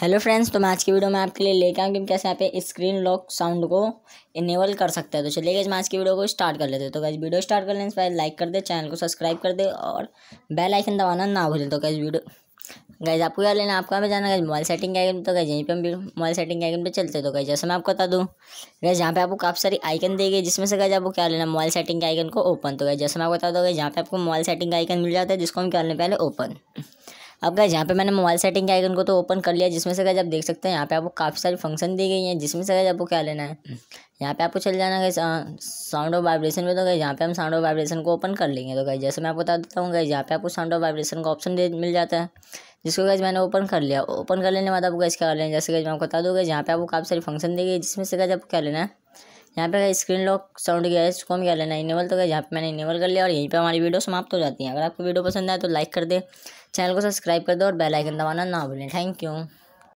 hello friends तो मैं आज की वीडियो में आपके लिए लेके आऊँ कि कैसे आप स्क्रीन लॉक साउंड को इनेबल कर सकते हैं तो चलिए गए आज की वीडियो को स्टार्ट कर लेते हैं तो गैस वीडियो स्टार्ट कर लेने से पहले लाइक कर दे चैनल को सब्सक्राइब कर दे और बेल आइकन दबाना ना भूलें तो कैसे वीडियो गैज आपको क्या लेना आपको पर जाना गैस मोबाइल सेटिंग आइकन तो गए यहीं पर हम मोबाइल सेटिंग आइकन पर चलते तो गैस जैसे मैं आपको बता दूँ गैस यहाँ पे आपको काफ़ी सारी आइकन देगी जिसमें से गैस आपको क्या लेना मोबाइल सेटिंग आइकन को ओपन तो गैस जैसे मैं आपको बता दो गए यहाँ पे आपको मोबाइल सेटिंग आइकन मिल जाता है जिसको हम क्या लेना पहले ओपन अब गए यहाँ पे मैंने मोबाइल सेटिंग के आइकन को तो ओपन कर लिया जिसमें से गए आप देख सकते हैं यहाँ पे आपको काफ़ी सारी फंक्शन दी गई हैं जिसमें से गए आपको क्या लेना है यहाँ पे आपको चल जाना है साउंड और वाइब्रेशन में तो गए यहाँ पे हम साउंड और वाइब्रेशन को ओपन कर लेंगे तो गए जैसे मैं आपको बता देता हूँ गए यहाँ पे आपको साउंड और वाइब्रेशन का ऑप्शन मिल जाता है जिसको गए मैंने ओपन कर लिया ओपन कर लेने के बाद आपको गए क्या लेना जैसे गए मैं आपको बता दूँगा जहाँ यहाँ पे आपको काफ़ी सारी फंक्शन दी गई जिसमें से गए आपको क्या लेना है यहाँ पे स्क्रीन लॉक साउंड गया है इसको हम क्या लेना इनेबल तो गया यहाँ पे मैंने इनेबल कर लिया और यहीं पे हमारी वीडियो समाप्त हो जाती है अगर आपको वीडियो पसंद आए तो लाइक कर दे चैनल को सब्सक्राइब कर दो और बेल आइकन दबाना ना भूलें थैंक यू